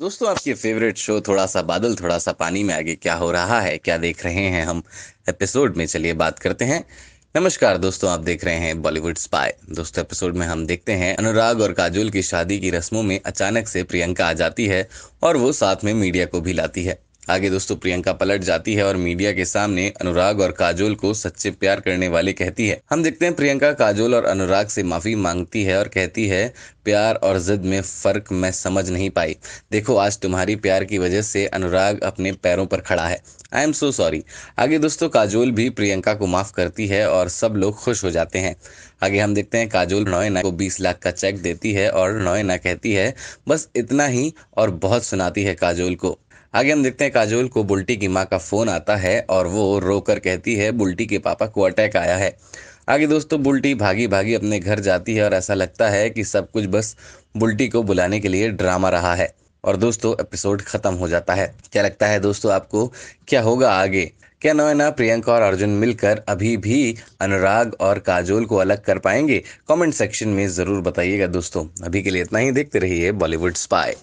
दोस्तों आपके favourite show थोड़ा सा बादल थोड़ा सा पानी में आगे क्या हो रहा है क्या देख रहे हैं हम एपिसोड में चलिए बात करते हैं नमस्कार दोस्तों आप देख रहे हैं बॉलीवुड स्पाई दोस्तों एपिसोड में हम देखते हैं अनुराग और काजोल की शादी की रस्मों में अचानक से प्रियंका आ जाती है और वो साथ में मीडिया को भी लाती है आगे दोस्तों प्रियंका पलट जाती है और मीडिया के सामने अनुराग और काजोल को सच्चे प्यार करने वाले कहती है हम देखते हैं प्रियंका काजोल और अनुराग से माफी मांगती है और कहती है प्यार और जिद में फर्क मैं समझ नहीं पाई देखो आज तुम्हारी प्यार की वजह से अनुराग अपने पैरों पर खड़ा है आई एम सो सॉरी आगे दोस्तों काजोल भी प्रियंका को माफ करती है और सब लोग खुश हो जाते हैं आगे हम देखते हैं काजोल नोयना को 20 लाख का चेक देती है और नोयना कहती है बस इतना ही और बहुत सुनाती है काजोल को आगे हम देखते हैं काजोल को बुल्टी की माँ का फोन आता है और वो रोकर कहती है बुल्टी के पापा को अटैक आया है आगे दोस्तों बुल्टी भागी भागी अपने घर जाती है और ऐसा लगता है कि सब कुछ बस बुल्टी को बुलाने के लिए ड्रामा रहा है और दोस्तों एपिसोड खत्म हो जाता है क्या लगता है दोस्तों आपको क्या होगा आगे क्या नोएना प्रियंका और अर्जुन मिलकर अभी भी अनुराग और काजोल को अलग कर पाएंगे कमेंट सेक्शन में ज़रूर बताइएगा दोस्तों अभी के लिए इतना ही देखते रहिए बॉलीवुड स्पाई